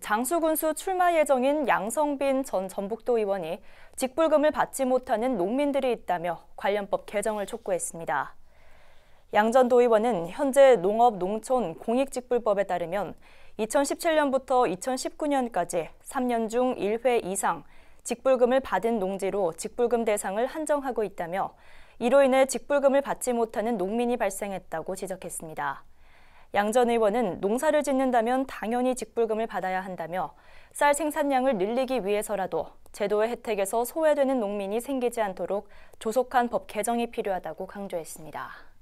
장수군수 출마 예정인 양성빈 전 전북도 의원이 직불금을 받지 못하는 농민들이 있다며 관련법 개정을 촉구했습니다. 양 전 도의원은 현재 농업농촌 공익직불법에 따르면 2017년부터 2019년까지 3년 중 1회 이상 직불금을 받은 농지로 직불금 대상을 한정하고 있다며 이로 인해 직불금을 받지 못하는 농민이 발생했다고 지적했습니다. 양전 의원은 농사를 짓는다면 당연히 직불금을 받아야 한다며 쌀 생산량을 늘리기 위해서라도 제도의 혜택에서 소외되는 농민이 생기지 않도록 조속한 법 개정이 필요하다고 강조했습니다.